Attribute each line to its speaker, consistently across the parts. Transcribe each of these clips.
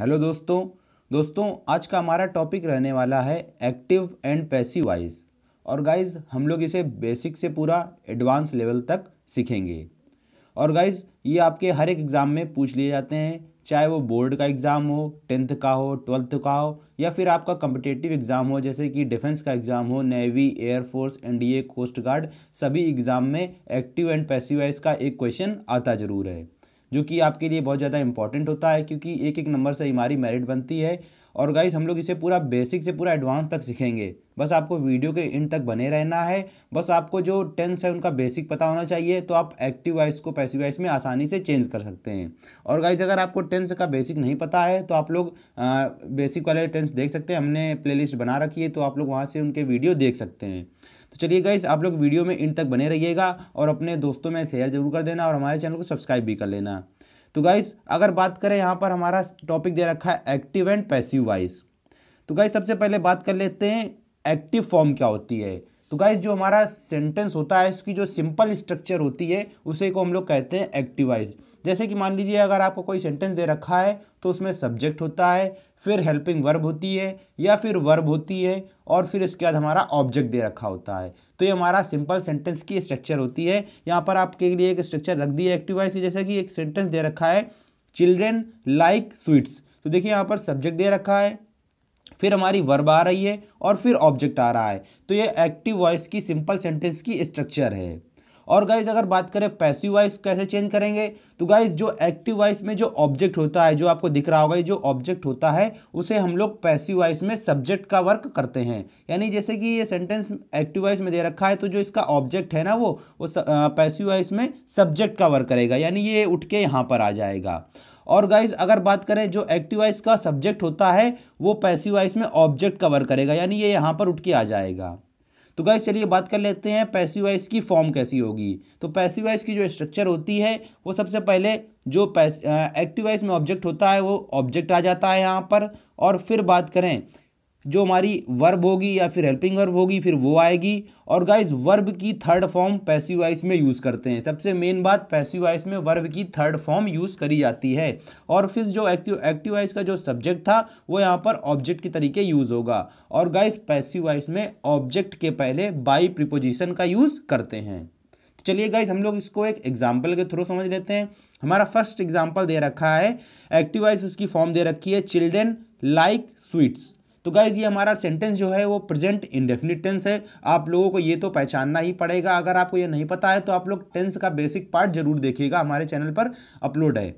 Speaker 1: hello दोस्तों दोस्तों आज का हमारा टॉपिक रहने वाला है एक्टिव एंड पैसिव वाइज और गाइज हम लोग इसे बेसिक से पूरा एडवांस लेवल तक सीखेंगे और गाइज ये आपके हर एक एग्ज़ाम में पूछ लिए जाते हैं चाहे वो बोर्ड का एग्ज़ाम हो टेंथ का हो ट्वेल्थ का हो या फिर आपका कम्पिटेटिव एग्ज़ाम हो जैसे कि डिफेंस का एग्ज़ाम हो नेवी एयरफोर्स एन ए कोस्ट गार्ड सभी एग्ज़ाम में एक्टिव एंड पैसिवाइज का एक क्वेश्चन आता ज़रूर है जो कि आपके लिए बहुत ज़्यादा इंपॉर्टेंट होता है क्योंकि एक एक नंबर से हमारी मेरिट बनती है और गाइस हम लोग इसे पूरा बेसिक से पूरा एडवांस तक सीखेंगे बस आपको वीडियो के एंड तक बने रहना है बस आपको जो टेंस है उनका बेसिक पता होना चाहिए तो आप एक्टिव वाइस को पैसिव वाइस में आसानी से चेंज कर सकते हैं और गाइज अगर आपको टेंस का बेसिक नहीं पता है तो आप लोग आ, बेसिक वाले टेंस देख सकते हैं हमने प्ले बना रखी है तो आप लोग वहाँ से उनके वीडियो देख सकते हैं तो चलिए गाइज आप लोग वीडियो में इन तक बने रहिएगा और अपने दोस्तों में शेयर जरूर कर देना और हमारे चैनल को सब्सक्राइब भी कर लेना तो गाइज अगर बात करें यहाँ पर हमारा टॉपिक दे रखा है एक्टिव एंड पैसिव वाइज तो गाइज सबसे पहले बात कर लेते हैं एक्टिव फॉर्म क्या होती है तो गाइज जो हमारा सेंटेंस होता है उसकी जो सिंपल स्ट्रक्चर होती है उसे को हम लोग कहते हैं एक्टिव वाइज जैसे कि मान लीजिए अगर आपको कोई सेंटेंस दे रखा है तो उसमें सब्जेक्ट होता है फिर हेल्पिंग वर्ब होती है या फिर वर्ब होती है और फिर इसके बाद हमारा ऑब्जेक्ट दे रखा होता है तो ये हमारा सिंपल सेंटेंस की स्ट्रक्चर होती है यहाँ पर आपके लिए एक स्ट्रक्चर रख दी है एक्टिवाइज जैसे कि एक सेंटेंस दे रखा है चिल्ड्रेन लाइक स्वीट्स तो देखिए यहाँ पर सब्जेक्ट दे रखा है फिर हमारी वर्ब आ रही है और फिर ऑब्जेक्ट आ रहा है तो ये एक्टिव वॉइस की सिंपल सेंटेंस की स्ट्रक्चर है और गाइज अगर बात करें पैसिव वाइज कैसे चेंज करेंगे तो गाइज जो एक्टिव वाइज में जो ऑब्जेक्ट होता है जो आपको दिख रहा होगा जो ऑब्जेक्ट होता है उसे हम लोग पैसिव वाइज में सब्जेक्ट का वर्क करते हैं यानी जैसे कि ये सेंटेंस एक्टिव वाइज में दे रखा है तो जो इसका ऑब्जेक्ट है ना वो वो पैसिव वाइज में सब्जेक्ट का वर्क करेगा यानी ये उठ के यहाँ पर आ जाएगा और गाइज अगर बात करें जो एक्टिवाइज का सब्जेक्ट होता है वो पैसिवाइज में ऑब्जेक्ट कवर करेगा यानी ये यहाँ पर उठ के आ जाएगा तो गाइज चलिए बात कर लेते हैं पैसिवाइज की फॉर्म कैसी होगी तो पैसिवाइज की जो स्ट्रक्चर होती है वो सबसे पहले जो पैस एक्टिवाइज में ऑब्जेक्ट होता है वो ऑब्जेक्ट आ जाता है यहाँ पर और फिर बात करें जो हमारी वर्ब होगी या फिर हेल्पिंग वर्ब होगी फिर वो आएगी और गाइज वर्ब की थर्ड फॉर्म पैसिव वाइस में यूज़ करते हैं सबसे मेन बात पैसिव वाइस में वर्ब की थर्ड फॉर्म यूज़ करी जाती है और फिर जो एक्टिव एक्टिव वाइस का जो सब्जेक्ट था वो यहाँ पर ऑब्जेक्ट के तरीके यूज़ होगा और गाइज पैसिव वाइस में ऑब्जेक्ट के पहले बाई प्रिपोजिशन का यूज़ करते हैं तो चलिए गाइज हम लोग इसको एक एग्जाम्पल के थ्रू समझ लेते हैं हमारा फर्स्ट एग्जाम्पल दे रखा है एक्टिव वाइस उसकी फॉर्म दे रखी है चिल्ड्रेन लाइक स्वीट्स तो गाइज ये हमारा सेंटेंस जो है वो प्रेजेंट इंडेफिनिट टेंस है आप लोगों को ये तो पहचानना ही पड़ेगा अगर आपको ये नहीं पता है तो आप लोग टेंस का बेसिक पार्ट जरूर देखिएगा हमारे चैनल पर अपलोड है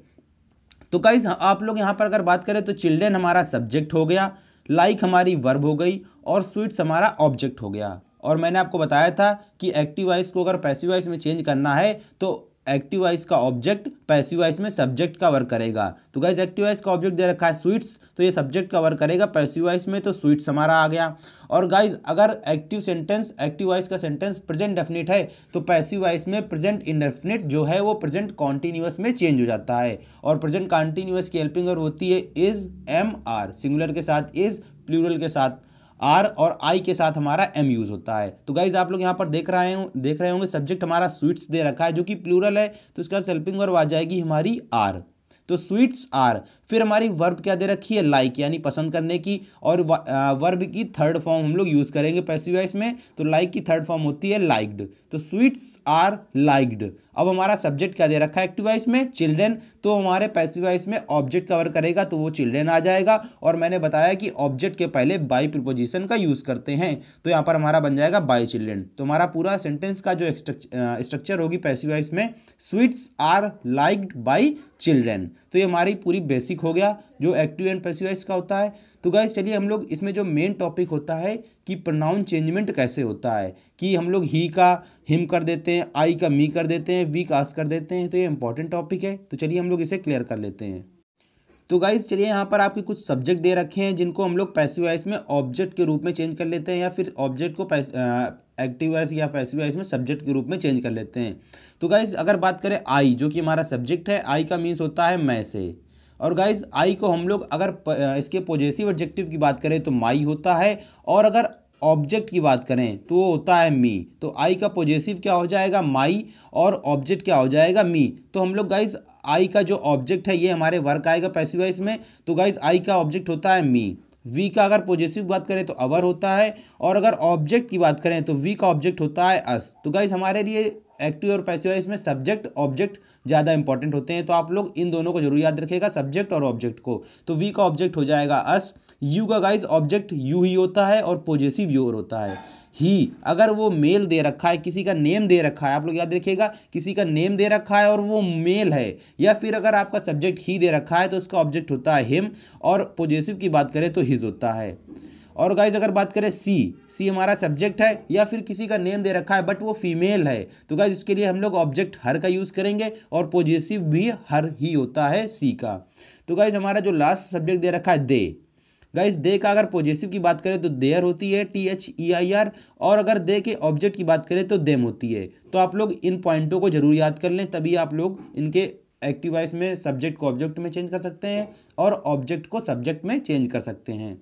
Speaker 1: तो गाइज आप लोग यहाँ पर अगर बात करें तो चिल्ड्रेन हमारा सब्जेक्ट हो गया लाइक like हमारी वर्ब हो गई और स्वीट्स हमारा ऑब्जेक्ट हो गया और मैंने आपको बताया था कि एक्टिव वाइस को अगर पैसिव वाइस में चेंज करना है तो एक्टिव वाइस का ऑब्जेक्ट पैसिव वाइस में सब्जेक्ट का वर्क करेगा तो गाइज एक्टिव वाइस का ऑब्जेक्ट दे रखा है स्वीट्स तो ये सब्जेक्ट का वर्क करेगा पैसिव वाइस में तो स्वीट्स हमारा आ गया और गाइज अगर एक्टिव सेंटेंस एक्टिव वाइस का सेंटेंस प्रेजेंट डेफिनेट है तो पैसिव वाइस में प्रेजेंट इंडेफिनेट जो है वो प्रेजेंट कॉन्टिन्यूस में चेंज हो जाता है और प्रेजेंट कॉन्टिन्यूस की हेल्पिंग होती है इज एम आर सिंगुलर के साथ इज प्लूरल के साथ आर और आई के साथ हमारा एम यूज़ होता है तो गाइज आप लोग यहाँ पर देख रहे हो देख रहे होंगे सब्जेक्ट हमारा स्वीट्स दे रखा है जो कि प्लूरल है तो इसका सेल्पिंग वर्ब आ जाएगी हमारी आर तो स्वीट्स आर फिर हमारी वर्ब क्या दे रखी है लाइक यानी पसंद करने की और वर्ब की थर्ड फॉर्म हम लोग यूज़ करेंगे पैसिवाइज में तो लाइक की थर्ड फॉर्म होती है लाइक्ड तो स्वीट्स आर लाइक्ड अब हमारा सब्जेक्ट क्या दे रखा है एक्टिवाइज में चिल्ड्रेन तो हमारे पैसिवाइस में ऑब्जेक्ट कवर करेगा तो वो चिल्ड्रेन आ जाएगा और मैंने बताया कि ऑब्जेक्ट के पहले बाई प्रिपोजिशन का यूज़ करते हैं तो यहाँ पर हमारा बन जाएगा बाई चिल्ड्रेन तो हमारा पूरा सेंटेंस का जो स्ट्रक्चर होगी पैसिवाइस में sweets are liked by children तो ये हमारी पूरी बेसिक हो गया जो एक्टिव एंड पैसिव है इसका होता है तो गाइज चलिए हम लोग इसमें जो मेन टॉपिक होता है कि प्रोनाउन चेंजमेंट कैसे होता है कि हम लोग ही का हिम कर देते हैं आई का मी कर देते हैं वी का आस कर देते हैं तो ये इंपॉर्टेंट टॉपिक है तो चलिए हम लोग इसे क्लियर कर लेते हैं तो गाइज चलिए यहाँ पर आपके कुछ सब्जेक्ट दे रखे हैं जिनको हम लोग पैसिवाइज में ऑब्जेक्ट के रूप में चेंज कर लेते हैं या फिर ऑब्जेक्ट को एक्टिव वॉइस या पैसिव वॉइस में सब्जेक्ट के रूप में चेंज कर लेते हैं तो गाइज अगर बात करें आई जो कि हमारा सब्जेक्ट है आई का मीन्स होता है मैं से और गाइज आई को हम लोग अगर इसके पॉजिटिव ऑब्जेक्टिव की बात करें तो माई होता है और अगर ऑब्जेक्ट की बात करें तो वो होता है मी तो आई का पॉजिटिव क्या हो जाएगा माई और ऑब्जेक्ट क्या हो जाएगा मी तो हम लोग गाइज आई का जो ऑब्जेक्ट है ये हमारे वर्क आएगा पैसिवाइज में तो गाइज आई का ऑब्जेक्ट होता है मी वी का अगर पॉजिटिव बात करें तो अवर होता है और अगर ऑब्जेक्ट की बात करें तो वी का ऑब्जेक्ट होता है अस तो गाइज हमारे लिए एक्टिव और पैसिव है इसमें सब्जेक्ट ऑब्जेक्ट ज़्यादा इंपॉर्टेंट होते हैं तो आप लोग इन दोनों को जरूर याद रखेगा सब्जेक्ट और ऑब्जेक्ट को तो वी का ऑब्जेक्ट हो जाएगा अस यू का गाइज ऑब्जेक्ट यू ही होता है और पॉजिटिव योर होता है ही अगर वो मेल दे रखा है किसी का नेम दे रखा है आप लोग याद रखिएगा किसी का नेम दे रखा है और वो मेल है या फिर अगर आपका सब्जेक्ट ही दे रखा है तो उसका ऑब्जेक्ट होता है हिम और पोजेसिव की बात करें तो हिज होता है और गाइज अगर बात करें सी सी हमारा सब्जेक्ट है या फिर किसी का नेम दे रखा है बट वो फीमेल है तो गाइज इसके लिए हम लोग ऑब्जेक्ट हर का यूज़ करेंगे और पोजेसिव भी हर ही होता है सी का तो गाइज हमारा जो लास्ट सब्जेक्ट दे रखा है दे गाइस दे का अगर पॉजिटिव की बात करें तो देयर होती है T H E I R और अगर दे के ऑब्जेक्ट की बात करें तो देम होती है तो आप लोग इन पॉइंटों को जरूर याद कर लें तभी आप लोग इनके एक्टिवाइस में सब्जेक्ट को ऑब्जेक्ट में चेंज कर सकते हैं और ऑब्जेक्ट को सब्जेक्ट में चेंज कर सकते हैं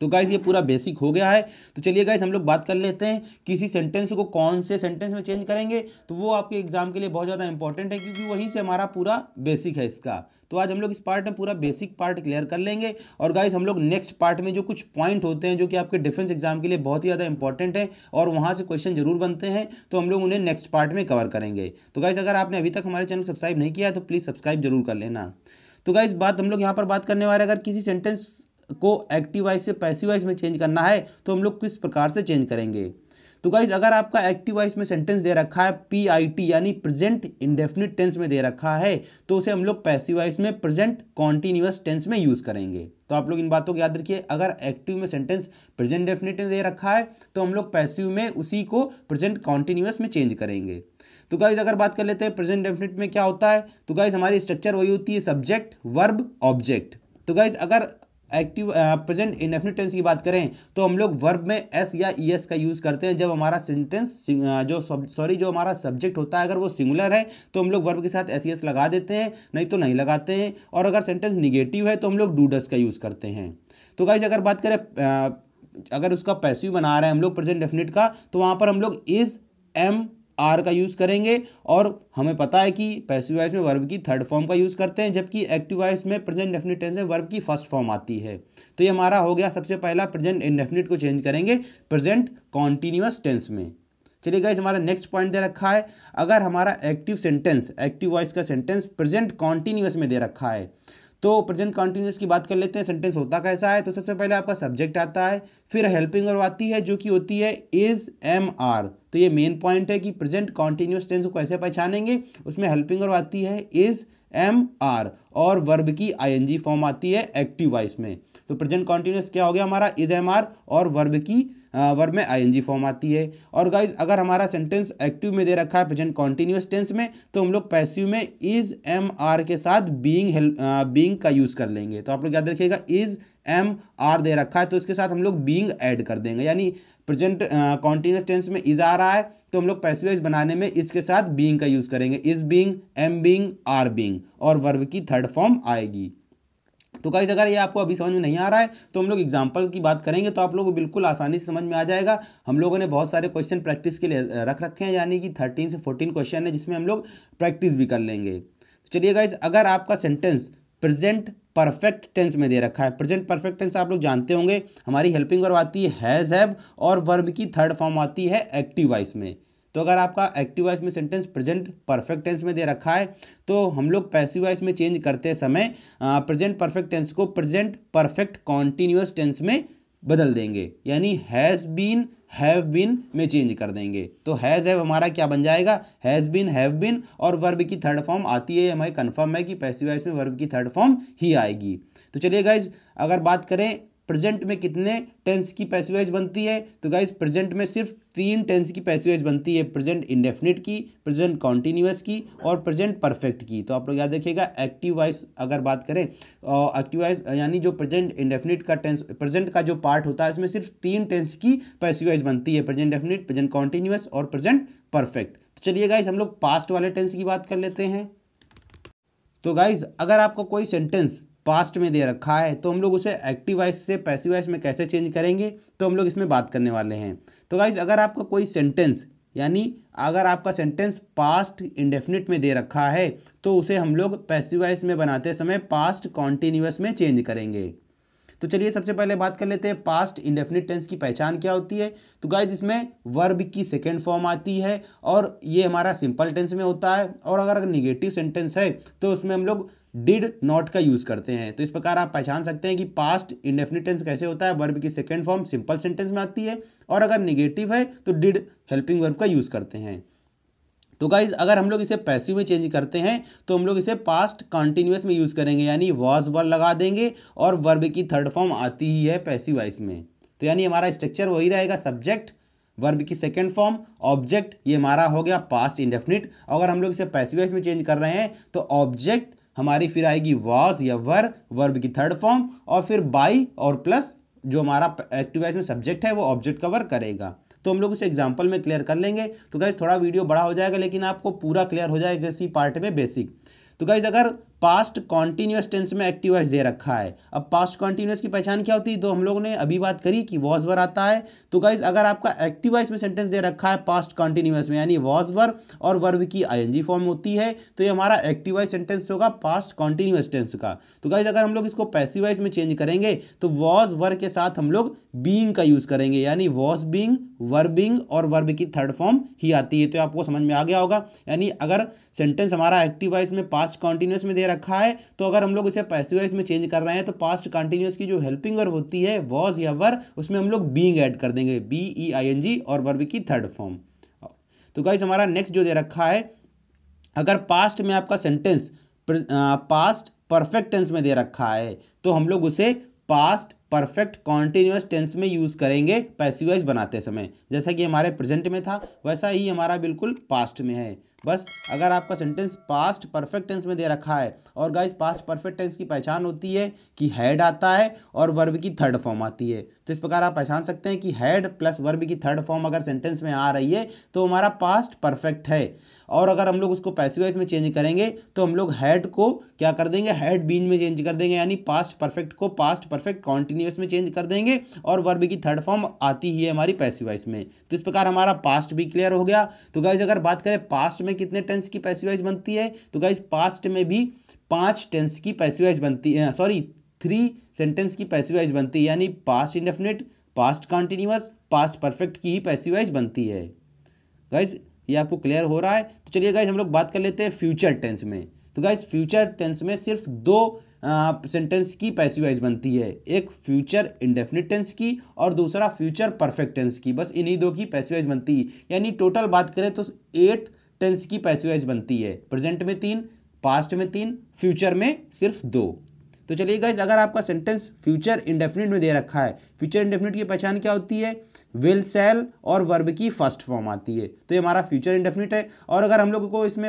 Speaker 1: तो गाइज ये पूरा बेसिक हो गया है तो चलिए गाइज हम लोग बात कर लेते हैं किसी सेंटेंस को कौन से सेंटेंस में चेंज करेंगे तो वो आपके एग्जाम के लिए बहुत ज़्यादा इंपॉर्टेंट है क्योंकि वहीं से हमारा पूरा बेसिक है इसका तो आज हम लोग इस पार्ट में पूरा बेसिक पार्ट क्लियर कर लेंगे और गाइज हम लोग नेक्स्ट पार्ट में जो कुछ पॉइंट होते हैं जो कि आपके डिफेंस एग्जाम के लिए बहुत ही ज़्यादा इंपॉर्टेंट है और वहाँ से क्वेश्चन जरूर बनते हैं तो हम लोग उन्हें नेक्स्ट पार्ट में कवर करेंगे तो गाइज अगर आपने अभी तक हमारे चैनल सब्सक्राइब नहीं किया तो प्लीज़ सब्सक्राइब जरूर कर लेना तो गाइज बात हम लोग यहाँ पर बात करने वाले अगर किसी सेंटेंस को एक्टिव वाइज से पैसिव वाइज में चेंज करना है तो हम लोग किस प्रकार से चेंज करेंगे तो गाइज अगर आपका एक्टिव वॉइस में सेंटेंस दे रखा है पी आई टी यानी प्रेजेंट इंडेफिनिट टेंस में दे रखा है तो उसे हम लोग पैसिव वॉइस में प्रेजेंट कॉन्टिन्यूस टेंस में यूज़ करेंगे तो आप लोग इन बातों को याद रखिए अगर एक्टिव में सेंटेंस प्रेजेंट डेफिनेट दे रखा है तो हम लोग पैसिव में उसी को प्रेजेंट कॉन्टिन्यूस में चेंज करेंगे तो गाइज अगर बात कर लेते हैं प्रेजेंट डेफिनेट में क्या होता है तो गाइज हमारी स्ट्रक्चर वही होती है सब्जेक्ट वर्ब ऑब्जेक्ट तो गाइज अगर एक्टिव प्रेजेंट इनडेफिनिट टेंस की बात करें तो हम लोग वर्ब में एस या ई एस का यूज़ करते हैं जब हमारा सेंटेंस uh, जो सॉरी जो हमारा सब्जेक्ट होता है अगर वो सिंगुलर है तो हम लोग वर्ब के साथ एस ई एस लगा देते हैं नहीं तो नहीं लगाते हैं और अगर सेंटेंस निगेटिव है तो हम लोग डूडस का यूज़ करते हैं तो गाइज अगर बात करें uh, अगर उसका पैसिव बना रहे हैं हम लोग प्रेजेंट डेफिनेट का तो वहाँ पर हम लोग इज़ एम आर का यूज़ करेंगे और हमें पता है कि पैसिव वॉइस में वर्ब की थर्ड फॉर्म का यूज़ करते हैं जबकि एक्टिव वॉइस में प्रेजेंट डेफिनेट टेंस में वर्ब की फर्स्ट फॉर्म आती है तो ये हमारा हो गया सबसे पहला प्रेजेंट इंडेफिनिट को चेंज करेंगे प्रेजेंट कॉन्टीन्यूस टेंस में चलिए गाइस हमारा नेक्स्ट पॉइंट दे रखा है अगर हमारा एक्टिव सेंटेंस एक्टिव वॉइस का सेंटेंस प्रेजेंट कॉन्टीन्यूस में दे रखा है तो प्रेजेंट कॉन्टीन्यूस की बात कर लेते हैं सेंटेंस होता कैसा है तो सबसे पहले आपका सब्जेक्ट आता है फिर हेल्पिंग और आती है जो कि होती है इज एम आर तो ये मेन पॉइंट है कि प्रेजेंट कॉन्टीन्यूस टेंस को कैसे पहचानेंगे उसमें हेल्पिंग और आती है इज एम आर और वर्ब की जी फॉर्म आती है एक्टिव वाइस में तो प्रेजेंट कॉन्टीन्यूस क्या हो गया हमारा इज एम आर और वर्ब की वर्ब में आईएनजी फॉर्म आती है और गाइज अगर हमारा सेंटेंस एक्टिव में दे रखा है प्रेजेंट कॉन्टिन्यूस टेंस में तो हम लोग पैसिव में इज एम आर के साथ बींग बींग का यूज़ कर लेंगे तो आप लोग याद रखिएगा इज़ एम आर दे रखा है तो इसके साथ हम लोग बींग ऐड कर देंगे यानी प्रेजेंट कॉन्टिन्यूस टेंस में इज आ रहा है तो हम लोग पैसिवाइज बनाने में इसके साथ बींग का यूज़ करेंगे is being am being are being और वर्ब की थर्ड फॉर्म आएगी तो गाइज अगर ये आपको अभी समझ में नहीं आ रहा है तो हम लोग एग्जाम्पल की बात करेंगे तो आप लोग बिल्कुल आसानी से समझ में आ जाएगा हम लोगों ने बहुत सारे क्वेश्चन प्रैक्टिस के लिए रख रखे हैं यानी कि थर्टीन से फोर्टीन क्वेश्चन है जिसमें हम लोग प्रैक्टिस भी कर लेंगे तो चलिए गाइज अगर आपका सेंटेंस प्रेजेंट परफेक्ट टेंस में दे रखा है प्रेजेंट परफेक्ट टेंस आप लोग जानते होंगे हमारी हेल्पिंग वर्ब आती है हैज़ हैव और वर्ब की थर्ड फॉर्म आती है एक्टिव वाइस में तो अगर आपका एक्टिव वॉइस में सेंटेंस प्रेजेंट परफेक्ट टेंस में दे रखा है तो हम लोग पैसिव वॉइस में चेंज करते समय प्रेजेंट परफेक्ट टेंस को प्रेजेंट परफेक्ट कॉन्टिन्यूस टेंस में बदल देंगे यानी हैज़ बीन हैव बीन में चेंज कर देंगे तो हैज़ हैव हमारा क्या बन जाएगा हैज़ बीन हैव बीन और वर्ब की थर्ड फॉर्म आती है हमें कन्फर्म है कि पैसिव वॉइस में वर्ब की थर्ड फॉर्म ही आएगी तो चलिए गाइज अगर बात करें प्रेजेंट में कितने टेंस की पैसिवाइज बनती है तो गाइज प्रेजेंट में सिर्फ तीन टेंस की पैसिवाइज बनती है प्रेजेंट इंडेफिनिट की प्रेजेंट कॉन्टिन्यूस की और प्रेजेंट परफेक्ट की तो आप लोग याद रखिएगा एक्टिव वाइज अगर बात करें एक्टिव वाइज यानी जो प्रेजेंट इंडेफिनिट का टेंस प्रेजेंट का जो पार्ट होता है इसमें सिर्फ तीन टेंस की पैसिवाइज बनती है प्रेजेंट डेफिनिट प्रेजेंट कॉन्टिन्यूस और प्रेजेंट परफेक्ट तो चलिए गाइज हम लोग पास्ट वाले टेंस की बात कर लेते हैं तो गाइज अगर आपको कोई सेंटेंस पास्ट में दे रखा है तो हम लोग उसे एक्टिव से पैसिव में कैसे चेंज करेंगे तो हम लोग इसमें बात करने वाले हैं तो गाइज अगर आपका कोई सेंटेंस यानी अगर आपका सेंटेंस पास्ट इंडेफिनिट में दे रखा है तो उसे हम लोग पैसिवाइज में बनाते समय पास्ट कॉन्टीन्यूस में चेंज करेंगे तो चलिए सबसे पहले बात कर लेते हैं पास्ट इंडेफिनिट टेंस की पहचान क्या होती है तो गाइज इसमें वर्ब की सेकेंड फॉर्म आती है और ये हमारा सिंपल टेंस में होता है और अगर निगेटिव सेंटेंस है तो उसमें हम लोग डिड नॉट का यूज़ करते हैं तो इस प्रकार आप पहचान सकते हैं कि पास्ट इंडेफिनिट टेंस कैसे होता है वर्ब की सेकेंड फॉर्म सिंपल सेंटेंस में आती है और अगर निगेटिव है तो डिड हेल्पिंग वर्ब का यूज़ करते हैं तो गाइज अगर हम लोग इसे पैसिव में चेंज करते हैं तो हम लोग इसे पास्ट कंटिन्यूस में यूज़ करेंगे यानी वॉज वर लगा देंगे और वर्ब की थर्ड फॉर्म आती ही है पैसिव वाइस में तो यानी हमारा स्ट्रक्चर वही रहेगा सब्जेक्ट वर्ब की सेकेंड फॉर्म ऑब्जेक्ट ये हमारा हो गया पास्ट इंडेफिनिट अगर हम लोग इसे पैसिव वाइस में चेंज कर रहे हैं तो ऑब्जेक्ट हमारी फिर आएगी वॉज या वर वर्ब की थर्ड फॉर्म और फिर बाई और प्लस जो हमारा एक्टिवाइज में सब्जेक्ट है वो ऑब्जेक्ट कवर करेगा तो हम लोग उसे एग्जाम्पल में क्लियर कर लेंगे तो गाइज थोड़ा वीडियो बड़ा हो जाएगा लेकिन आपको पूरा क्लियर हो जाएगा इसी पार्ट में बेसिक तो गाइज अगर पास्ट कॉन्टिन्यूस टेंस में एक्टिव वॉइस दे रखा है अब पास्ट कॉन्टिन्यूस की पहचान क्या होती है तो हम लोग ने अभी बात करी कि वॉज वर आता है तो गाइज अगर आपका एक्टिव वॉइस में सेंटेंस दे रखा है पास्ट कॉन्टिन्यूस में यानी वॉज वर और वर्व की आई फॉर्म होती है तो ये हमारा एक्टिव वॉइस सेंटेंस होगा पास्ट कॉन्टिन्यूस टेंस का तो गाइज अगर हम लोग इसको पैसिव वॉइस में चेंज करेंगे तो वॉज वर के साथ हम लोग बींग का यूज़ करेंगे यानी वॉज बींग वर्बिंग और वर्ब की थर्ड फॉर्म ही आती है तो आपको समझ में आ गया होगा यानी अगर सेंटेंस हमारा एक्टिव वाइस में पास्ट कॉन्टिन्यूस में दे रखा है तो अगर हम लोग इसे पैसिवाइज में चेंज कर रहे हैं तो पास्ट कंटिन्यूस की जो हेल्पिंग वर्ब होती है वॉज या वर उसमें हम लोग बींग ऐड कर देंगे B E I N G और वर्ब की थर्ड फॉर्म तो गाइज हमारा नेक्स्ट जो दे रखा है अगर पास्ट में आपका सेंटेंस पास्ट परफेक्ट टेंस में दे रखा है तो हम लोग उसे पास्ट परफेक्ट कॉन्टिन्यूस टेंस में यूज़ करेंगे पैसिवाइज बनाते समय जैसा कि हमारे प्रेजेंट में था वैसा ही हमारा बिल्कुल पास्ट में है बस अगर आपका सेंटेंस पास्ट परफेक्ट टेंस में दे रखा है और गाइस पास्ट परफेक्ट टेंस की पहचान होती है कि हैड आता है और वर्ब की थर्ड फॉर्म आती है तो इस प्रकार आप पहचान सकते हैं कि हैड प्लस वर्ब की थर्ड फॉर्म अगर सेंटेंस में आ रही है तो हमारा पास्ट परफेक्ट है और अगर हम लोग उसको पैसिवाइज में चेंज करेंगे तो हम लोग हैड को क्या कर देंगे हैड बीन में चेंज कर देंगे यानी पास्ट परफेक्ट को पास्ट परफेक्ट कॉन्टिन्यूस में चेंज कर देंगे और वर्ब की थर्ड फॉर्म आती ही है हमारी पैसिवाइज में तो इस प्रकार हमारा पास्ट भी क्लियर हो गया तो गाइज अगर बात करें पास्ट में कितने टेंस की पैसिवाइज बनती है तो गाइज पास्ट में भी पाँच टेंस की पैसिवाइज बनती है सॉरी थ्री सेंटेंस की पैसिवाइज बनती है यानी past indefinite past continuous past perfect की ही पैसिवाइज बनती है गाइज ये आपको क्लियर हो रहा है तो चलिए गाइज हम लोग बात कर लेते हैं फ्यूचर टेंस में तो गाइज फ्यूचर टेंस में सिर्फ दो सेंटेंस की पैसिवाइज बनती है एक फ्यूचर इंडेफिनिट टेंस की और दूसरा फ्यूचर परफेक्ट टेंस की बस इन्हीं दो की पैसिवाइज बनती है यानी टोटल बात करें तो एट टेंस की पैसिवाइज बनती है प्रेजेंट में तीन पास्ट में तीन फ्यूचर में सिर्फ दो तो चलिए गाइज अगर आपका सेंटेंस फ्यूचर इंडेफिनिट में दे रखा है फ्यूचर इंडेफिनिट की पहचान क्या होती है विल सेल और वर्ब की फर्स्ट फॉर्म आती है तो ये हमारा फ्यूचर इंडेफिनिट है और अगर हम लोग को इसमें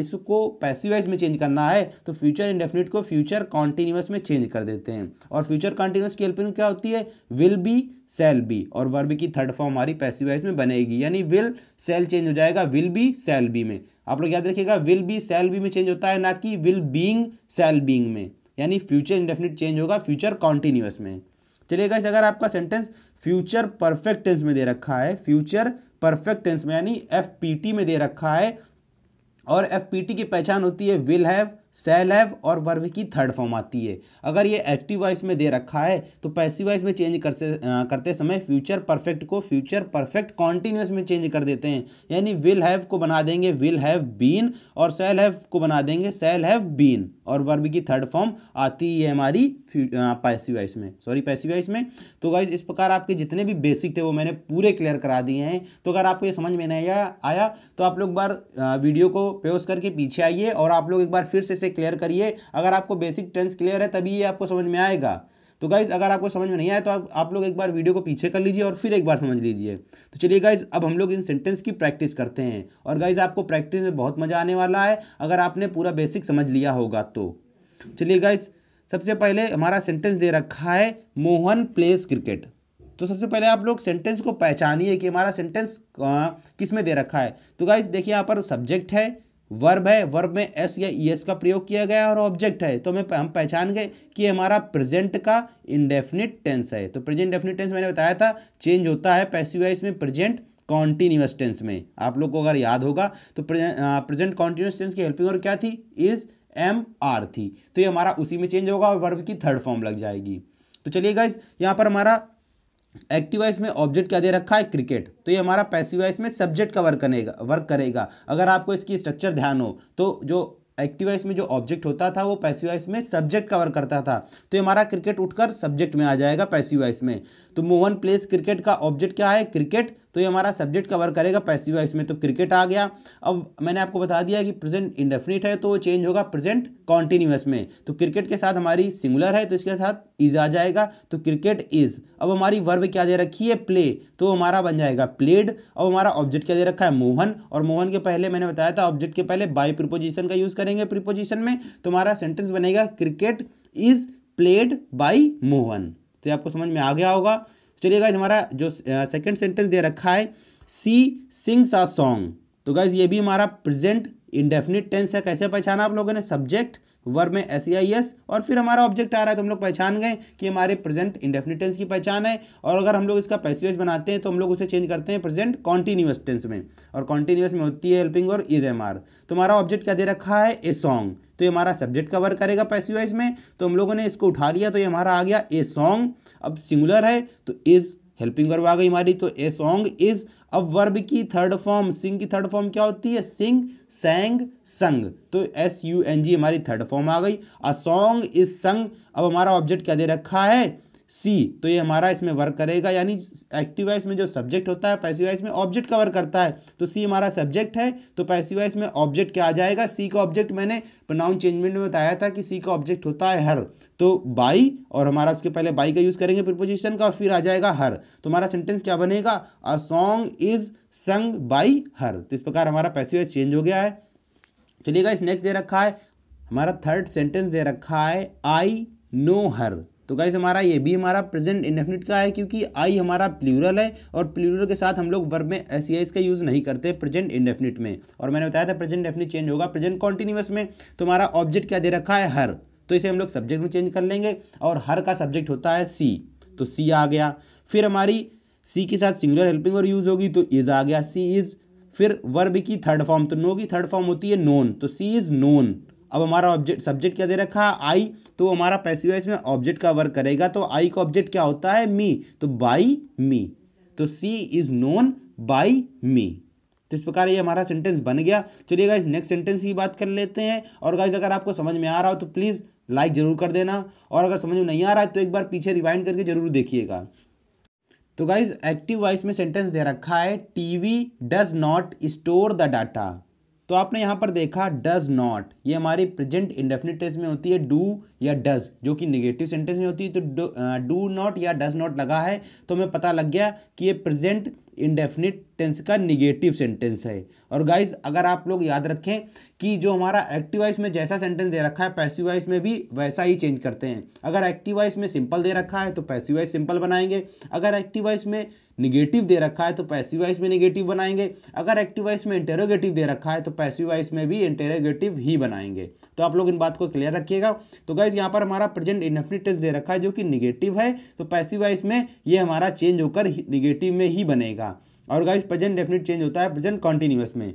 Speaker 1: इसको पैसिवाइज में चेंज करना है तो फ्यूचर इंडेफिनिट को फ्यूचर कॉन्टिन्यूस में चेंज कर देते हैं और फ्यूचर कॉन्टिन्यूस की हेल्पिंग क्या होती है विल बी सेल बी और वर्ब की थर्ड फॉर्म हमारी पैसिवाइज में बनेगी यानी विल सेल चेंज हो जाएगा विल बी सेल बी में आप लोग याद रखिएगा विल बी सेल बी में चेंज होता है ना कि विल बींग सेल बींग में यानी फ्यूचर इंडेफिनिट चेंज होगा फ्यूचर कॉन्टिन्यूस में चलिए गाइस अगर आपका सेंटेंस फ्यूचर परफेक्ट टेंस में दे रखा है फ्यूचर परफेक्ट टेंस में यानी एफ में दे रखा है और एफ की पहचान होती है विल हैव सेल हैव और वर्ब की थर्ड फॉर्म आती है अगर ये एक्टिव वाइस में दे रखा है तो पैसिव वॉइस में चेंज कर से, आ, करते समय फ्यूचर परफेक्ट को फ्यूचर परफेक्ट कॉन्टिन्यूस में चेंज कर देते हैं यानी विल हैव को बना देंगे विल हैव बीन और सेल हैव को बना देंगे सेल हैव बीन और वर्ब की थर्ड फॉर्म आती है हमारी पैसिव वॉइस में सॉरी पैसिव वॉइस में तो गाइज इस प्रकार आपके जितने भी बेसिक थे वो मैंने पूरे क्लियर करा दिए हैं तो अगर आपको ये समझ में नहीं आया तो आप लोग बार वीडियो को पेज करके पीछे आइए और आप लोग एक बार फिर से से क्लियर करिए अगर आपको बेसिक टेंस क्लियर है तभी ये आपको समझ में आएगा तो गाइज़ अगर आपको समझ में नहीं आया तो आप, आप लोग एक बार वीडियो को पीछे कर लीजिए और फिर एक बार समझ लीजिए तो चलिए गाइज़ अब हम लोग इन सेंटेंस की प्रैक्टिस करते हैं और गाइज़ आपको प्रैक्टिस में बहुत मज़ा आने वाला है अगर आपने पूरा बेसिक समझ लिया होगा तो चलिए गाइज़ सबसे पहले हमारा सेंटेंस दे रखा है मोहन प्लेस क्रिकेट तो सबसे पहले आप लोग सेंटेंस को पहचानिए कि हमारा सेंटेंस किस में दे रखा है तो गाइज़ देखिए यहाँ पर सब्जेक्ट है वर्ब है वर्ब में एस या ई एस का प्रयोग किया गया और ऑब्जेक्ट है तो हमें हम पहचान गए कि हमारा प्रेजेंट का इनडेफिनिट टेंस है तो प्रेजेंट डेफिनिट टेंस मैंने बताया था चेंज होता है पैसिव में प्रेजेंट कॉन्टिन्यूस टेंस में आप लोग को अगर याद होगा तो प्रेजेंट कॉन्टिन्यूस टेंस की हेल्पिंग और क्या थी इज एम आर थी तो ये हमारा उसी में चेंज होगा और वर्ब की थर्ड फॉर्म लग जाएगी तो चलिए गाइज यहाँ पर हमारा एक्टिवाइज में ऑब्जेक्ट क्या दे रखा है क्रिकेट तो ये हमारा पैसिवाइज में सब्जेक्ट का वर्क करेगा वर्क करेगा अगर आपको इसकी स्ट्रक्चर ध्यान हो तो जो एक्टिवाइज में जो ऑब्जेक्ट होता था वो पैसिवाइज में सब्जेक्ट कवर करता था तो ये हमारा क्रिकेट उठकर सब्जेक्ट में आ जाएगा पैसिवाइज में तो मोहन प्लेस क्रिकेट का ऑब्जेक्ट क्या है क्रिकेट तो ये हमारा सब्जेक्ट कवर करेगा पैसिव इसमें तो क्रिकेट आ गया अब मैंने आपको बता दिया कि प्रेजेंट इंडेफिनिट है तो चेंज होगा प्रेजेंट कॉन्टिन्यूस में तो क्रिकेट के साथ हमारी सिंगुलर है तो इसके साथ इज आ जाएगा तो क्रिकेट इज़ अब हमारी वर्ब क्या दे रखी है प्ले तो हमारा बन जाएगा प्लेड अब हमारा ऑब्जेक्ट क्या दे रखा है मोहन और मोहन के पहले मैंने बताया था ऑब्जेक्ट के पहले बाई प्रिपोजिशन का यूज़ करेंगे प्रिपोजिशन में तो हमारा सेंटेंस बनेगा cricket is played by Mohan तो आपको समझ में आ गया होगा चलिए गाइज हमारा जो सेकेंड सेंटेंस दे रखा है सी सिंग्स आ सॉन्ग तो गाइज ये भी हमारा प्रेजेंट इंडेफिनिट टेंस है कैसे पहचाना आप लोगों ने सब्जेक्ट वर्ब में एस आई एस और फिर हमारा ऑब्जेक्ट आ रहा है तो हम लोग पहचान गए कि हमारे प्रेजेंट इंडेफिनिट टेंस की पहचान है और अगर हम लोग इसका पैसिवेज बनाते हैं तो हम लोग उसे चेंज करते हैं प्रेजेंट कॉन्टीन्यूअस टेंस में और कॉन्टीन्यूस में होती है हेल्पिंग और इज एम आर तो हमारा ऑब्जेक्ट क्या दे रखा है ए सॉन्ग तो ये हमारा सब्जेक्ट कवर करेगा पैसिव में तो हम लोगों ने इसको उठा लिया तो ये हमारा आ गया ए सॉन्ग अब सिंगुलर है तो इज़ हेल्पिंग वर्ब आ गई हमारी तो ए सॉन्ग इज अब वर्ब की थर्ड फॉर्म सिंग की थर्ड फॉर्म क्या होती है सिंग सैंग संग तो एस यू एन जी हमारी थर्ड फॉर्म आ गई अ सॉन्ग इज संग अब हमारा ऑब्जेक्ट क्या दे रखा है सी तो ये हमारा इसमें वर्क करेगा यानी एक्टिवाइज में जो सब्जेक्ट होता है पैसिव में ऑब्जेक्ट का वर्क करता है तो सी हमारा सब्जेक्ट है तो पैसिवाइज में ऑब्जेक्ट क्या आ जाएगा सी का ऑब्जेक्ट मैंने प्रोनाउन चेंजमेंट में बताया था कि सी का ऑब्जेक्ट होता है हर तो बाई और हमारा उसके पहले बाई का यूज़ करेंगे प्रिपोजिशन का फिर आ जाएगा हर तो हमारा सेंटेंस क्या बनेगा a song is sung by her तो इस प्रकार हमारा पैसिव चेंज हो गया है चलिएगा इस नेक्स्ट दे रखा है हमारा थर्ड सेंटेंस दे रखा है आई नो हर तो गाइस हमारा ये भी हमारा प्रेजेंट इंडेफिनिट का है क्योंकि आई हमारा प्लूरल है और प्लूरल के साथ हम लोग वर्ब में एस e का यूज़ नहीं करते प्रेजेंट इंडेफिनिट में और मैंने बताया था प्रेजेंट डेफिनिट चेंज होगा प्रेजेंट कॉन्टिन्यूस में तो हमारा ऑब्जेक्ट क्या दे रखा है हर तो इसे हम लोग सब्जेक्ट में चेंज कर लेंगे और हर का सब्जेक्ट होता है सी तो सी आ गया फिर हमारी सी के साथ सिंगुलर हेल्पिंग और यूज़ होगी तो इज़ आ गया सी इज़ फिर वर्ब की थर्ड फॉर्म तो नो की थर्ड फॉर्म होती है नोन तो सी इज़ नोन अब हमारा ऑब्जेक्ट सब्जेक्ट क्या दे रखा है आई तो हमारा पैसिव में ऑब्जेक्ट का वर्क करेगा तो आई का ऑब्जेक्ट क्या होता है मी तो बाई मी तो she is known by me तो इस प्रकार ये हमारा सेंटेंस बन गया चलिए गाइज नेक्स्ट सेंटेंस की बात कर लेते हैं और गाइज अगर आपको समझ में आ रहा हो तो प्लीज़ लाइक ज़रूर कर देना और अगर समझ में नहीं आ रहा है तो एक बार पीछे रिवाइंड करके ज़रूर देखिएगा तो गाइज एक्टिव वाइस में सेंटेंस दे रखा है TV does not store the data तो आपने यहाँ पर देखा डज नॉट ये हमारी प्रेजेंट इंडेफिनिट टेंस में होती है डू या डज जो कि निगेटिव सेंटेंस में होती है तो डू नॉट uh, या डज नॉट लगा है तो हमें पता लग गया कि ये प्रेजेंट इनडेफिनिट टेंस का निगेटिव सेंटेंस है और गाइज अगर आप लोग याद रखें कि जो हमारा एक्टिवाइज में जैसा सेंटेंस दे रखा है पैसिवाइज में भी वैसा ही चेंज करते हैं अगर एक्टिवाइज में सिंपल दे रखा है तो पैसिवाइज सिंपल बनाएंगे अगर एक्टिवाइज में निगेटिव दे रखा है तो पैसिवाइज में निगेटिव बनाएंगे अगर एक्टिवाइज में इंटेरोगेटिव दे रखा है तो पैसिवाइज में भी इंटेरोगेटिव ही बनाएंगे तो आप लोग इन बात को क्लियर रखिएगा तो गाइज यहाँ पर हमारा प्रेजेंट इनफिनिट टेस्ट दे रखा है जो कि निगेटिव है तो पैसिव वाइज में ये हमारा चेंज होकर निगेटिव में ही बनेगा और गाइज प्रेजेंट डेफिनेट चेंज होता है प्रेजेंट कॉन्टिन्यूस में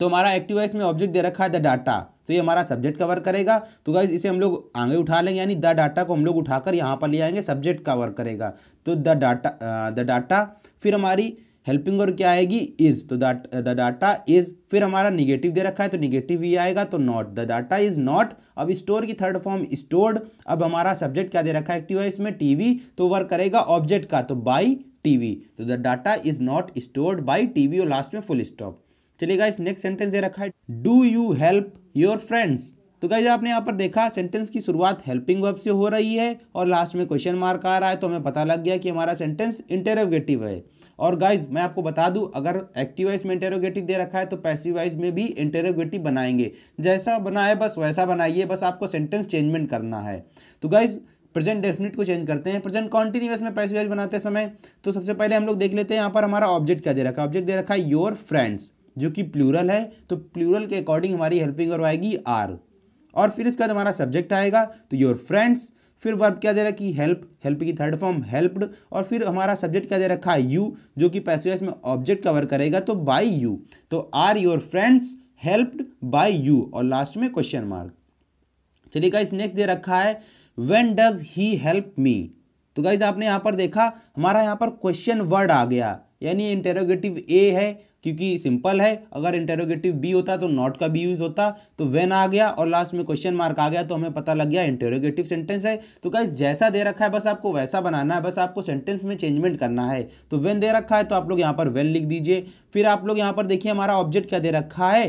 Speaker 1: तो हमारा एक्टिव वाइज में ऑब्जेक्ट दे रखा है द डाटा तो ये हमारा सब्जेक्ट कवर करेगा तो गाइज इसे हम लोग आगे उठा लेंगे यानी द डाटा को हम लोग उठाकर यहाँ पर ले आएंगे सब्जेक्ट कवर करेगा तो द डाटा द डाटा फिर हमारी हेल्पिंग और क्या आएगी इज तो द डाटा इज फिर हमारा निगेटिव दे रखा है तो निगेटिव ही आएगा तो not the data is not अब स्टोर की थर्ड फॉर्म स्टोर्ड अब हमारा सब्जेक्ट क्या दे रखा है एक्टिव है इसमें टीवी तो वर्क करेगा ऑब्जेक्ट का तो बाई टीवी तो the data is not stored by TV और लास्ट में फुल स्टॉप चलिएगा इस नेक्स्ट सेंटेंस दे रखा है do you help your friends तो गाइज आपने यहाँ पर देखा सेंटेंस की शुरुआत हेल्पिंग वर्ब से हो रही है और लास्ट में क्वेश्चन मार्क आ रहा है तो हमें पता लग गया कि हमारा सेंटेंस इंटेरोगेटिव है और गाइज मैं आपको बता दूं अगर एक्टिव वाइज में इंटेरोगेटिव दे रखा है तो पैसिव वाइज में भी इंटेरोगेटिव बनाएंगे जैसा बनाए बस वैसा बनाइए बस आपको सेंटेंस चेंजमेंट करना है तो गाइज़ प्रेजेंट डेफिनेट को चेंज करते हैं प्रेजेंट कॉन्टिन्यूस में पैसिवाइज बनाते समय तो सबसे पहले हम लोग देख लेते हैं यहाँ पर हमारा ऑब्जेक्ट क्या दे रखा है ऑब्जेक्ट दे रखा है योर फ्रेंड्स जो कि प्लूरल है तो प्लूरल के अकॉर्डिंग हमारी हेल्पिंग और आएगी आर और फिर इसके बाद हमारा सब्जेक्ट आएगा तो योर फ्रेंड्स फिर वर्ब क्या दे रहा है कि हेल्प हेल्प की थर्ड फॉर्म हेल्प्ड और फिर हमारा सब्जेक्ट क्या दे रखा है यू जो कि पैसेज में ऑब्जेक्ट कवर करेगा तो बाई यू तो are your friends helped by you और लास्ट में क्वेश्चन मार्क चलिए गाइस नेक्स्ट दे रखा है when does he help me तो गाइज आपने यहाँ पर देखा हमारा यहाँ पर क्वेश्चन वर्ड आ गया यानी इंटेरोगेटिव ए है क्योंकि सिंपल है अगर इंटेरोगेटिव बी होता तो नॉट का भी यूज होता तो वेन आ गया और लास्ट में क्वेश्चन मार्क आ गया तो हमें पता लग गया इंटेरोगेटिव सेंटेंस है तो क्या जैसा दे रखा है बस आपको वैसा बनाना है बस आपको सेंटेंस में चेंजमेंट करना है तो वेन दे रखा है तो आप लोग यहाँ पर वेन लिख दीजिए फिर आप लोग यहाँ पर देखिए हमारा ऑब्जेक्ट क्या दे रखा है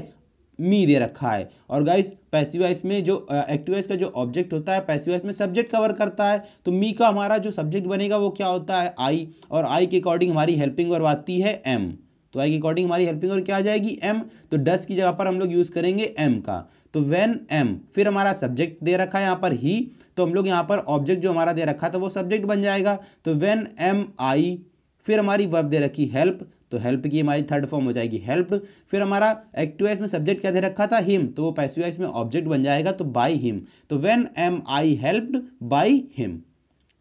Speaker 1: मी दे रखा है और गाइस पैसिवाइस में जो एक्टिवाइस का जो ऑब्जेक्ट होता है पैसिवाइस में सब्जेक्ट कवर करता है तो मी का हमारा जो सब्जेक्ट बनेगा वो क्या होता है आई और आई के अकॉर्डिंग हमारी हेल्पिंग वर्ब आती है एम तो आई के अकॉर्डिंग हमारी हेल्पिंग और क्या आ जाएगी एम तो डस की जगह पर हम लोग यूज़ करेंगे एम का तो वेन एम फिर हमारा सब्जेक्ट दे रखा है यहाँ पर ही तो हम लोग यहाँ पर ऑब्जेक्ट जो हमारा दे रखा था तो वो सब्जेक्ट बन जाएगा तो वेन एम आई फिर हमारी वर्ब दे रखी हेल्प तो हेल्प की हमारी थर्ड फॉर्म हो जाएगी हेल्प फिर हमारा एक्टिवाइज में सब्जेक्ट क्या दे रखा था हिम तो वो पैसिवाइज में ऑब्जेक्ट बन जाएगा तो बाई हिम तो when am I helped by him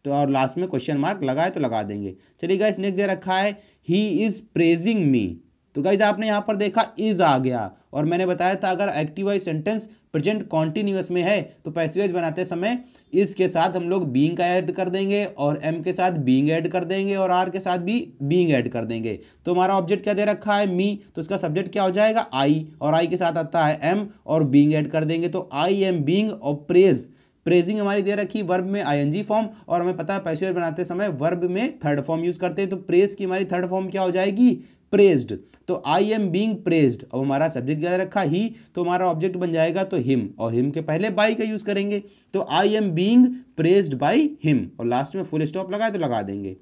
Speaker 1: तो और लास्ट में क्वेश्चन मार्क लगाए तो लगा देंगे चलिए गाइस नेक्स्ट दे रखा है ही इज़ प्रेजिंग मी तो गाइज आपने यहाँ पर देखा इज आ गया और मैंने बताया था अगर active voice sentence present continuous में है तो पैसिवाइज बनाते समय इस के साथ हम लोग बींग का ऐड कर देंगे और एम के साथ बींग ऐड कर देंगे और आर के साथ भी बींग ऐड कर देंगे तो हमारा ऑब्जेक्ट क्या दे रखा है मी तो इसका सब्जेक्ट क्या हो जाएगा आई और आई के साथ आता है एम और बींग ऐड कर देंगे तो आई एम बींग और प्रेज़ प्रेजिंग हमारी दे रखी वर्ब में आईएनजी फॉर्म और हमें पता है पेशेवर बनाते समय वर्ब में थर्ड फॉर्म यूज करते हैं तो प्रेस की हमारी थर्ड फॉर्म क्या हो जाएगी प्रेज्ड तो आई एम बींग प्रेस्ड अब हमारा सब्जेक्ट याद रखा ही तो हमारा ऑब्जेक्ट बन जाएगा तो हिम और हिम के पहले बाई का यूज़ करेंगे तो I am being pressed by him और लास्ट में फुल स्टॉप लगाए तो लगा देंगे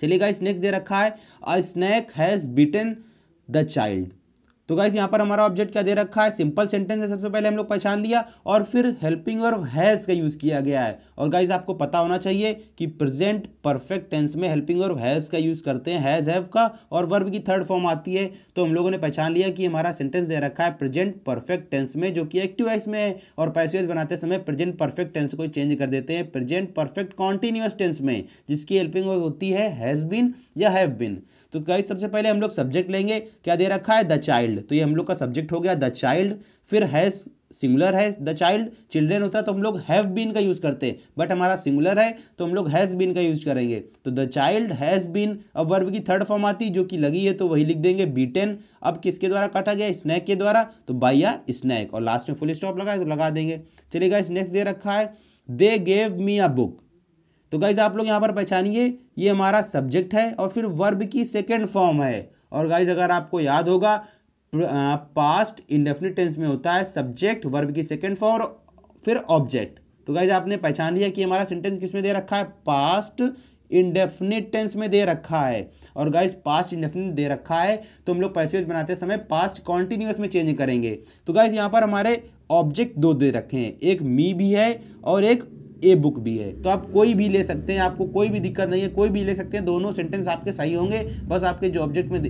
Speaker 1: चलिए गाइस नेक्स्ट दे रखा है a snake has bitten the child तो गाइस यहाँ पर हमारा ऑब्जेक्ट क्या दे रखा है सिंपल सेंटेंस है सबसे पहले हम लोग पहचान लिया और फिर हेल्पिंग और हैज़ का यूज़ किया गया है और गाइस आपको पता होना चाहिए कि प्रेजेंट परफेक्ट टेंस में हेल्पिंग और हैज़ का यूज़ करते हैं हैज़ हैव का और वर्ब की थर्ड फॉर्म आती है तो हम लोगों ने पहचान लिया कि हमारा सेंटेंस दे रखा है प्रेजेंट परफेक्ट टेंस में जो कि एक्टिव एक्स में है और पैसेज बनाते समय प्रेजेंट परफेक्ट टेंस को चेंज कर देते हैं प्रेजेंट परफेक्ट कॉन्टिन्यूस टेंस में जिसकी हेल्पिंग होती है हैज़ बिन या हैव बिन तो गाइस सबसे पहले हम लोग सब्जेक्ट लेंगे क्या दे रखा है द चाइल्ड तो ये हम लोग का सब्जेक्ट हो गया द चाइल्ड फिर हैज सिंगुलर है द चाइल्ड चिल्ड्रेन होता तो हम लोग हैव बीन का यूज़ करते हैं बट हमारा सिंगुलर है तो हम लोग हैज़ बीन का यूज़ तो करेंगे तो द चाइल्ड हैज़ बीन अब वर्ब की थर्ड फॉर्म आती जो कि लगी है तो वही लिख देंगे बीटेन अब किसके द्वारा काटा गया स्नैक के द्वारा तो बाइया स्नैक और लास्ट में फुल स्टॉप लगा तो लगा देंगे चलेगा इस नेक्स्ट दे रखा है they gave me a book तो गाइज़ आप लोग यहाँ पर पहचानिए ये हमारा सब्जेक्ट है और फिर वर्ब की सेकेंड फॉर्म है और गाइज़ अगर आपको याद होगा पास्ट इंडेफिनिट टेंस में होता है सब्जेक्ट वर्ब की सेकेंड फॉर्म फिर ऑब्जेक्ट तो गाइज आपने पहचान लिया कि हमारा सेंटेंस किस में दे रखा है पास्ट इंडेफिनिट टेंस में दे रखा है और गाइज पास्ट इंडेफिनिट दे रखा है तो हम लोग पैसेज बनाते समय पास्ट कॉन्टिन्यूस में चेंज करेंगे तो गाइज यहाँ पर हमारे ऑब्जेक्ट दो दे रखे हैं एक मी भी है और एक ए बुक भी है तो आप कोई भी ले सकते हैं आपको कोई भी दिक्कत नहीं है कोई भी ले सकते हैं दोनों सेंटेंस आपके सही होंगे बस आपके जो ऑब्जेक्ट में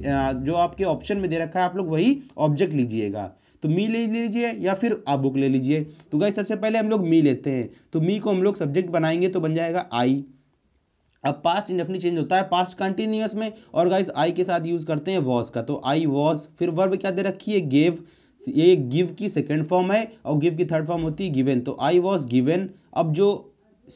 Speaker 1: जो आपके ऑप्शन में दे रखा है आप लोग वही ऑब्जेक्ट लीजिएगा तो मी ले लीजिए या फिर आप बुक ले लीजिए तो गाइस सबसे पहले हम लोग मी लेते हैं तो मी को हम लोग सब्जेक्ट बनाएंगे तो बन जाएगा आई अब पास्ट इंडेफिनिट चेंज होता है पास्ट कंटिन्यूस में और गाइस आई के साथ यूज़ करते हैं वॉज का तो आई वॉज फिर वर्ब क्या दे रखी है गेव ये गिव की सेकेंड फॉर्म है और गिव की थर्ड फॉर्म होती है गिवेन तो आई वॉज गिवेन अब जो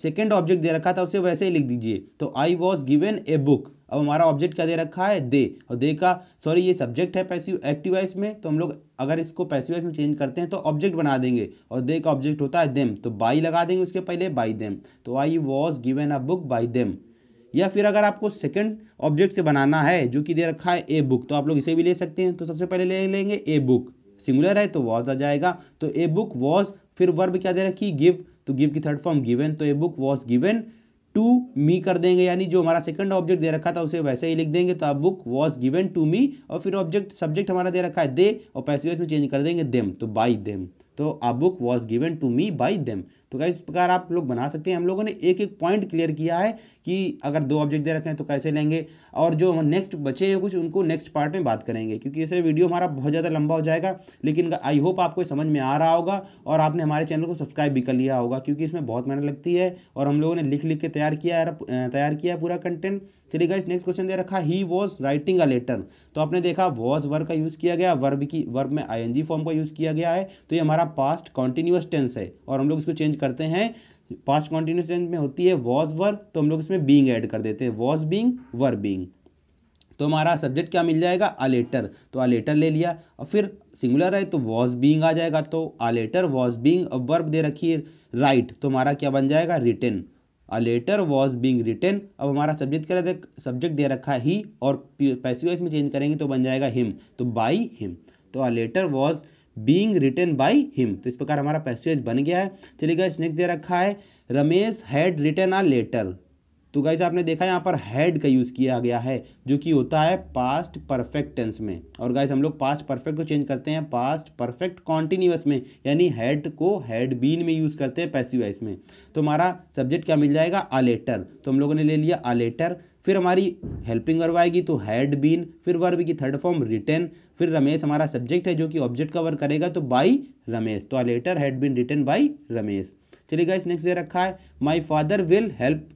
Speaker 1: सेकेंड ऑब्जेक्ट दे रखा था उसे वैसे ही लिख दीजिए तो I was given a book अब हमारा ऑब्जेक्ट क्या दे रखा है दे और दे का सॉरी ये सब्जेक्ट है पैसिव एक्टिवाइज में तो हम लोग अगर इसको पैसिवाइज में चेंज करते हैं तो ऑब्जेक्ट बना देंगे और दे का ऑब्जेक्ट होता है देम तो बाई लगा देंगे उसके पहले बाई देम तो I was given a book by them या फिर अगर आपको सेकेंड ऑब्जेक्ट से बनाना है जो कि दे रखा है ए बुक तो आप लोग इसे भी ले सकते हैं तो सबसे पहले ले लेंगे ए बुक सिंगुलर है तो वॉज आ जाएगा तो ए बुक वॉज फिर वर्ब क्या दे रखी गिव तो गिव की थर्ड फॉर्म गिवन तो ये book was given to me कर देंगे यानी जो हमारा सेकंड ऑब्जेक्ट दे रखा था उसे वैसे ही लिख देंगे तो अब book was given to me और फिर ऑब्जेक्ट सब्जेक्ट हमारा दे रखा है दे और पैसे में चेंज कर देंगे देम तो बाई देम तो a book was given to me by them तो क्या इस प्रकार आप लोग बना सकते हैं हम लोगों ने एक एक पॉइंट क्लियर किया है कि अगर दो ऑब्जेक्ट दे रखे हैं तो कैसे लेंगे और जो नेक्स्ट बचे हैं कुछ उनको नेक्स्ट पार्ट में बात करेंगे क्योंकि ऐसे वीडियो हमारा बहुत ज़्यादा लंबा हो जाएगा लेकिन आई होप आपको समझ में आ रहा होगा और आपने हमारे चैनल को सब्सक्राइब भी कर लिया होगा क्योंकि इसमें बहुत मेहनत लगती है और हम लोगों ने लिख लिख के तैयार किया तैयार किया पूरा कंटेंट चलिए गाइस नेक्स्ट क्वेश्चन दे रखा he was writing a letter तो आपने देखा वॉज वर्ब का यूज़ किया गया वर्ब की वर्ब में आई फॉर्म का यूज़ किया गया है तो ये हमारा पास्ट कॉन्टिन्यूस टेंस है और हम लोग इसको चेंज करते हैं पास्ट कॉन्टिन्यूस टेंस में होती है वॉज वर तो हम लोग इसमें बींग ऐड कर देते हैं वॉज बींग वर बींग तो हमारा सब्जेक्ट क्या मिल जाएगा लेटर तो लेटर ले लिया और फिर सिंगुलर है तो वॉज बींग आ जाएगा तो लेटर वॉज बींग अब वर्ब दे रखिए राइट तो हमारा क्या बन जाएगा written a letter was being written अब हमारा सब्जेक्ट क्या रहता है सब्जेक्ट दे रखा ही और पैसिव इसमें चेंज करेंगे तो बन जाएगा हिम तो बाई हिम तो a letter was being written by him तो इस प्रकार हमारा पैसेज बन गया है चलिए गाइस नेक्स्ट दे रखा है Ramesh had written a letter तो गाइस आपने देखा यहाँ पर हैड का यूज़ किया गया है जो कि होता है पास्ट परफेक्ट टेंस में और गाइस हम लोग पास्ट परफेक्ट को चेंज करते हैं पास्ट परफेक्ट कॉन्टिन्यूस में यानी हैड को हैड बीन में यूज़ करते हैं पैसिवाइस में तो हमारा सब्जेक्ट क्या मिल जाएगा लेटर तो हम लोगों ने ले लिया लेटर फिर हमारी हेल्पिंग वर्ब आएगी तो हैड बीन फिर वर्ब की थर्ड फॉर्म रिटर्न फिर रमेश हमारा सब्जेक्ट है जो कि ऑब्जेक्ट कवर करेगा तो बाई रमेश तो a letter had been written by Ramesh चलिए गाइस नेक्स्ट दे रखा है my father will help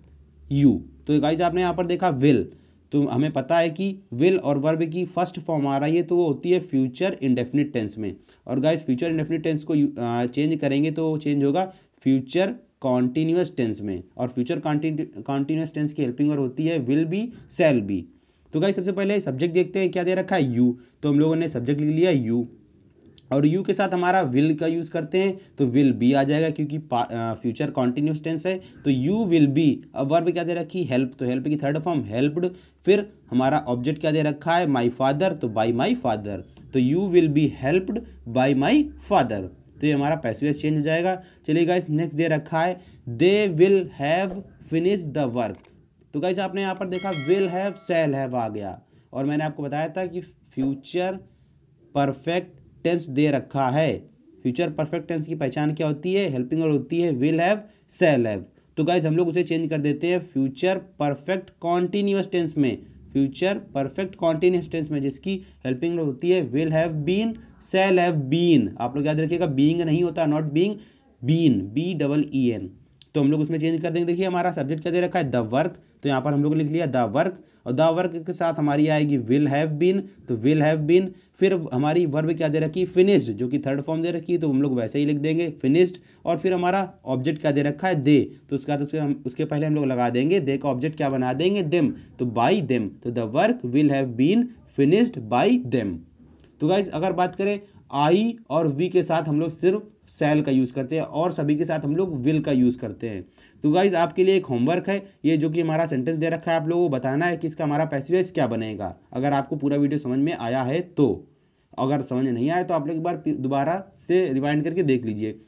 Speaker 1: you तो गाइस आपने यहाँ पर देखा विल तो हमें पता है कि विल और वर्ब की फर्स्ट फॉर्म आ रही है तो वो होती है फ्यूचर इंडेफिनिट टेंस में और गाइस फ्यूचर इंडेफिनिट टेंस को चेंज करेंगे तो चेंज होगा फ्यूचर कॉन्टीन्यूस टेंस में और फ्यूचर कॉन्टिन्यूस टेंस की हेल्पिंग और होती है विल बी सेल बी तो गाइस सबसे पहले सब्जेक्ट देखते हैं क्या दे रखा है यू तो हम लोगों ने सब्जेक्ट लिख लिया यू और यू के साथ हमारा विल का यूज़ करते हैं तो विल बी आ जाएगा क्योंकि फ्यूचर कॉन्टीन्यूस टेंस है तो यू विल बी अब वर्ब क्या दे रखी हेल्प तो हेल्प की थर्ड फॉर्म हेल्प्ड फिर हमारा ऑब्जेक्ट क्या दे रखा है माई फादर तो बाई माई फादर तो you will be helped by my father तो ये हमारा पैसिव चेंज हो जाएगा चलिए गाइस नेक्स्ट दे रखा है they will have finish the work तो गाइस आपने यहाँ पर देखा विल हैव सेल हैव आ गया और मैंने आपको बताया था कि फ्यूचर परफेक्ट टेंस दे रखा है फ्यूचर परफेक्ट टेंस की पहचान क्या होती है हेल्पिंग और होती है विल हैव सेल हैव तो गाइज हम लोग उसे चेंज कर देते हैं फ्यूचर परफेक्ट कॉन्टीन्यूस टेंस में फ्यूचर परफेक्ट कॉन्टीन्यूस टेंस में जिसकी हेल्पिंग होती है will have been shall have been आप लोग याद रखिएगा बींग नहीं होता not being been B double E N तो हम लोग उसमें चेंज कर देंगे देखिए हमारा सब्जेक्ट क्या दे रखा है द वर्क तो यहाँ पर हम लोग लिख लिया द वर्क और द वर्क के साथ हमारी आएगी विल हैव बीन तो विल हैव बीन फिर हमारी वर्ब क्या दे रखी फिनिश्ड जो कि थर्ड फॉर्म दे रखी है तो हम लोग वैसे ही लिख देंगे फिनिश्ड और फिर हमारा ऑब्जेक्ट क्या दे रखा है दे तो उसका तो उसके हम उसके पहले हम लोग लगा देंगे दे का ऑब्जेक्ट क्या बना देंगे देम तो बाई देम तो the work will have been finished by them तो गाइज अगर बात करें आई और वी के साथ हम लोग सिर्फ सेल का यूज़ करते हैं और सभी के साथ हम लोग विल का यूज़ करते हैं तो गाइज आपके लिए एक होमवर्क है ये जो कि हमारा सेंटेंस दे रखा है आप लोगों को बताना है कि इसका हमारा पैसिवेज क्या बनेगा अगर आपको पूरा वीडियो समझ में आया है तो अगर समझ में नहीं आया तो आप लोग एक बार दोबारा से रिवाइंड करके देख लीजिए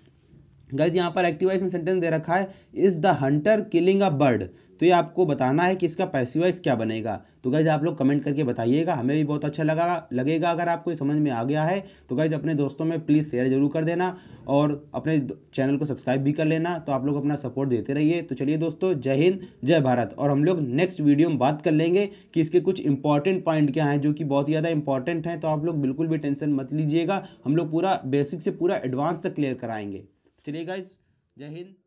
Speaker 1: गाइज यहाँ पर एक्टिवाइज में सेंटेंस दे रखा है is the hunter killing a bird तो ये आपको बताना है कि इसका पैसिव क्या बनेगा तो गाइज आप लोग कमेंट करके बताइएगा हमें भी बहुत अच्छा लगा लगेगा अगर आपको समझ में आ गया है तो गाइज अपने दोस्तों में प्लीज़ शेयर जरूर कर देना और अपने चैनल को सब्सक्राइब भी कर लेना तो आप लोग अपना सपोर्ट देते रहिए तो चलिए दोस्तों जय हिंद जय भारत और हम लोग नेक्स्ट वीडियो में बात कर लेंगे कि इसके कुछ इंपॉर्टेंट पॉइंट क्या हैं जो कि बहुत ही ज़्यादा इंपॉर्टेंट हैं तो आप लोग बिल्कुल भी टेंशन मत लीजिएगा हम लोग पूरा बेसिक से पूरा एडवांस तक क्लियर कराएंगे तो चलिए गाइज जय हिंद